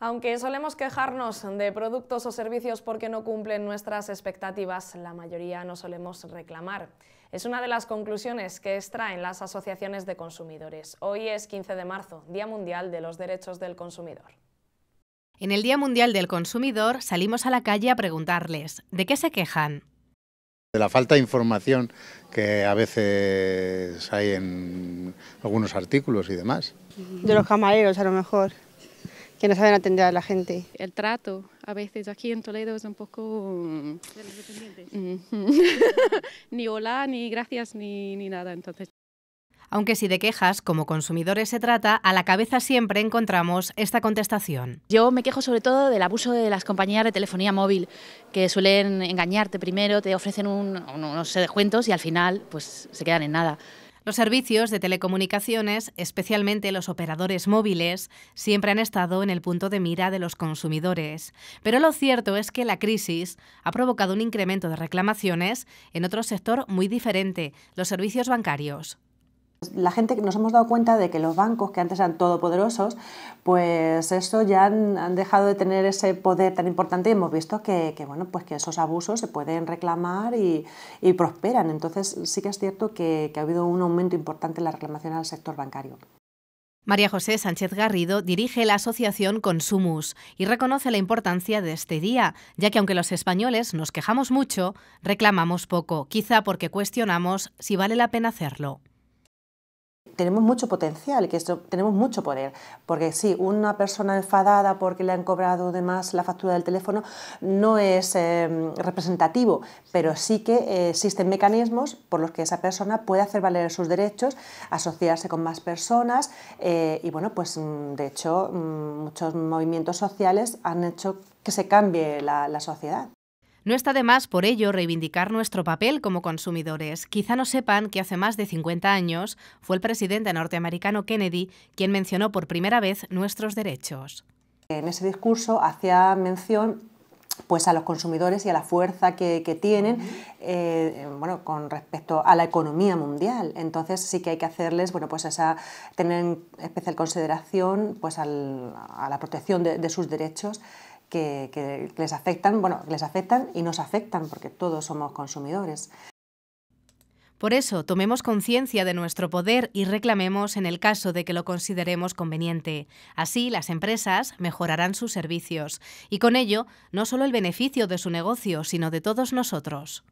Aunque solemos quejarnos de productos o servicios porque no cumplen nuestras expectativas, la mayoría no solemos reclamar. Es una de las conclusiones que extraen las asociaciones de consumidores. Hoy es 15 de marzo, Día Mundial de los Derechos del Consumidor. En el Día Mundial del Consumidor salimos a la calle a preguntarles, ¿de qué se quejan? De la falta de información que a veces hay en algunos artículos y demás. De los camareros, a lo mejor que no saben atender a la gente. El trato, a veces aquí en Toledo es un poco... ¿De mm, los ni hola, ni gracias, ni, ni nada, entonces... Aunque si de quejas como consumidores se trata, a la cabeza siempre encontramos esta contestación. Yo me quejo sobre todo del abuso de las compañías de telefonía móvil, que suelen engañarte primero, te ofrecen un, unos descuentos y al final pues se quedan en nada. Los servicios de telecomunicaciones, especialmente los operadores móviles, siempre han estado en el punto de mira de los consumidores. Pero lo cierto es que la crisis ha provocado un incremento de reclamaciones en otro sector muy diferente, los servicios bancarios. La gente nos hemos dado cuenta de que los bancos, que antes eran todopoderosos, pues eso ya han, dejado de tener ese poder tan importante y hemos visto que, pues que esos abusos se pueden reclamar y, prosperan. Entonces sí que es cierto que, que ha habido un aumento importante en la reclamación al sector bancario. María José Sánchez Garrido dirige la asociación Consumus y reconoce la importancia de este día, ya que aunque los españoles nos quejamos mucho, reclamamos poco, quizá porque cuestionamos si vale la pena hacerlo tenemos mucho potencial que esto, tenemos mucho poder. Porque sí, una persona enfadada porque le han cobrado de más la factura del teléfono no es em, representativo, pero sí que eh, existen mecanismos por los que esa persona puede hacer valer sus derechos, asociarse con más personas eh, y bueno, pues mm, de hecho mm, muchos movimientos sociales han hecho que se cambie la sociedad. No está de más, por ello, reivindicar nuestro papel como consumidores. Quizá no sepan que hace más de 50 años fue el presidente norteamericano Kennedy quien mencionó por primera vez nuestros derechos. En ese discurso hacía mención pues a los consumidores y a la fuerza que, tienen eh, bueno, con respecto a la economía mundial. Entonces sí que hay que hacerles, bueno, pues esa, tener especial consideración pues a la protección de sus derechos que, les afectan, les afectan y nos afectan porque todos somos consumidores. Por eso, tomemos conciencia de nuestro poder y reclamemos en el caso de que lo consideremos conveniente. Así, las empresas mejorarán sus servicios y con ello, no solo el beneficio de su negocio, sino de todos nosotros.